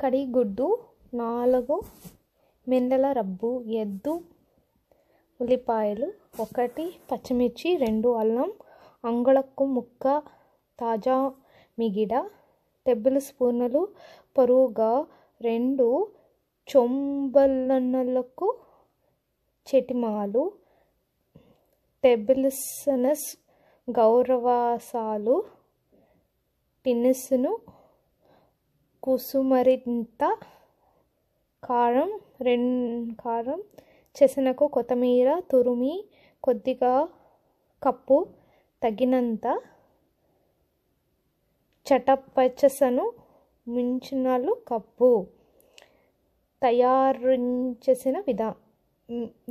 కడిగుడ్డు నాలుగు మెందెల రబ్బు ఎద్దు ఉల్లిపాయలు ఒకటి పచ్చిమిర్చి రెండు అల్లం అంగుళక్కు ముక్క తాజా మిగిడ టేబుల్ స్పూన్లు పరువుగా రెండు చొంబలన్నలకు చెటిమాలు టెబిల్సనస్ గౌరవాసాలు టిన్నిస్ను కుసుమరింత కారం రెం కారం చెసనకు కొత్తిమీర తురిమి కొద్దిగా కప్పు తగినంత చటపచసను మించినలు కప్పు చేసిన విధా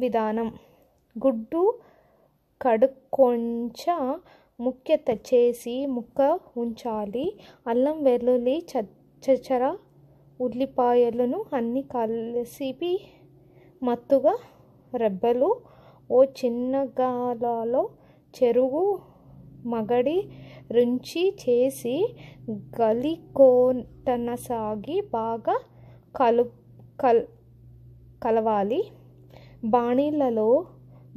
విధానం గుడ్డు కడుక్కొంచ ముఖ్యత చేసి ముక్క ఉంచాలి అల్లం వెల్లుల్లి చద్ చచ్చర ఉల్లిపాయలను అన్నీ కలిసిపి మత్తుగా రెబ్బలు ఓ చిన్నగాలలో చెరువు మగడి రుంచి చేసి గలికోటనసాగి బాగా కలు కల్ కలవాలి బాణీలలో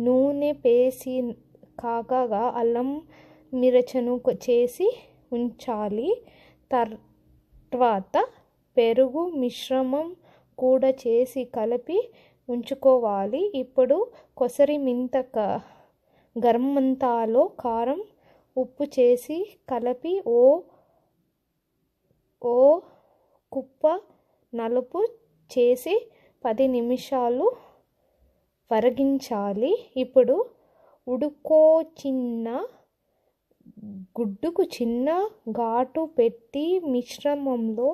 నూనె పేసి కాగా అల్లం మిరచను చేసి ఉంచాలి తర్ తర్వాత పెరుగు మిశ్రమం కూడా చేసి కలిపి ఉంచుకోవాలి ఇప్పుడు కొసరి మింత గరం కారం ఉప్పు చేసి కలిపి ఓ ఓ కుప్ప నలుపు చేసి పది నిమిషాలు వరిగించాలి ఇప్పుడు చిన్న గుడ్డుకు చిన్న ఘాటు పెట్టి మిశ్రమంలో